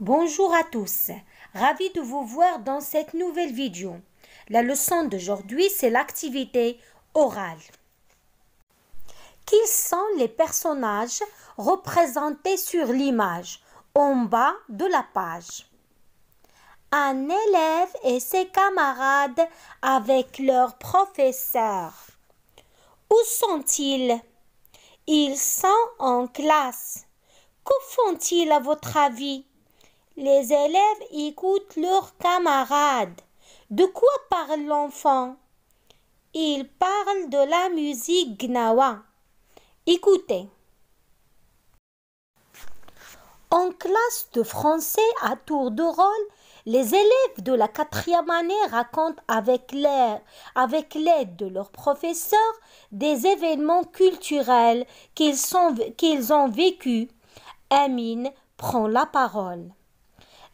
Bonjour à tous, ravi de vous voir dans cette nouvelle vidéo. La leçon d'aujourd'hui, c'est l'activité orale. Quels sont les personnages représentés sur l'image en bas de la page Un élève et ses camarades avec leur professeur. Où sont-ils Ils sont en classe. Que font-ils à votre avis les élèves écoutent leurs camarades. De quoi parle l'enfant Il parlent de la musique gnawa. Écoutez. En classe de français à tour de rôle, les élèves de la quatrième année racontent avec l'aide avec de leurs professeurs des événements culturels qu'ils ont vécus. Amin prend la parole.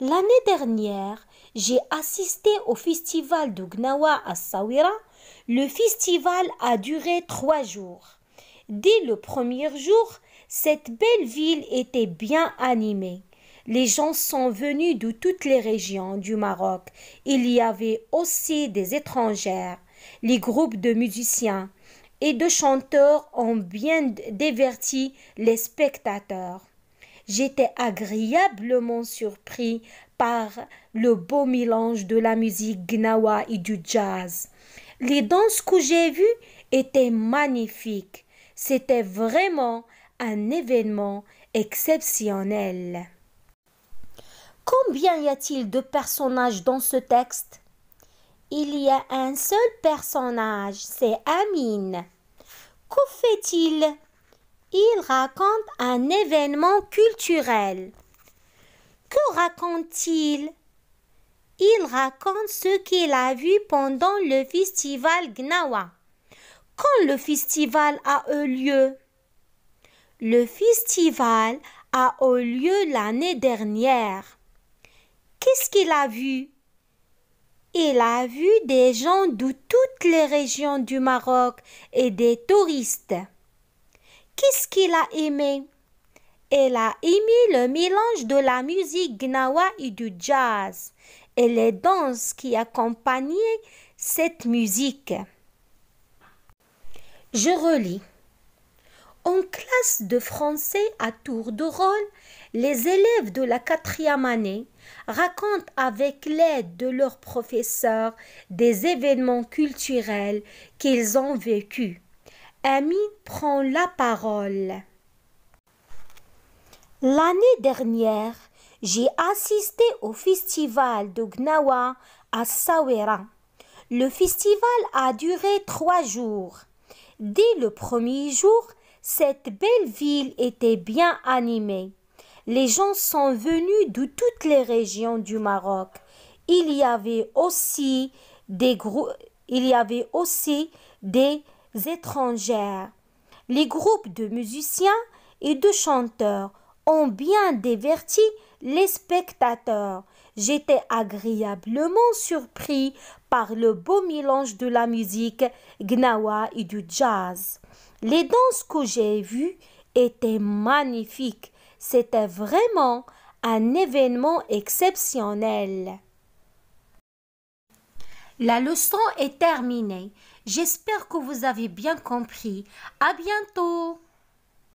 L'année dernière, j'ai assisté au festival de Gnawa à Sawira. Le festival a duré trois jours. Dès le premier jour, cette belle ville était bien animée. Les gens sont venus de toutes les régions du Maroc. Il y avait aussi des étrangères. Les groupes de musiciens et de chanteurs ont bien diverti les spectateurs. J'étais agréablement surpris par le beau mélange de la musique gnawa et du jazz. Les danses que j'ai vues étaient magnifiques. C'était vraiment un événement exceptionnel. Combien y a-t-il de personnages dans ce texte Il y a un seul personnage, c'est Amine. Que fait-il il raconte un événement culturel. Que raconte-t-il Il raconte ce qu'il a vu pendant le festival Gnawa. Quand le festival a eu lieu Le festival a eu lieu l'année dernière. Qu'est-ce qu'il a vu il a vu des gens de toutes les régions du Maroc et des touristes. Qu'est-ce qu'il a aimé Elle a aimé le mélange de la musique gnawa et du jazz et les danses qui accompagnaient cette musique. Je relis. En classe de français à tour de rôle, les élèves de la quatrième année racontent avec l'aide de leurs professeurs des événements culturels qu'ils ont vécus. Amy prend la parole. L'année dernière, j'ai assisté au festival de Gnawa à Sawera. Le festival a duré trois jours. Dès le premier jour, cette belle ville était bien animée. Les gens sont venus de toutes les régions du Maroc. Il y avait aussi des, il y avait aussi des étrangères. Les groupes de musiciens et de chanteurs ont bien diverti les spectateurs. J'étais agréablement surpris par le beau mélange de la musique gnawa et du jazz. Les danses que j'ai vues étaient magnifiques. C'était vraiment un événement exceptionnel. La leçon est terminée. J'espère que vous avez bien compris. À bientôt!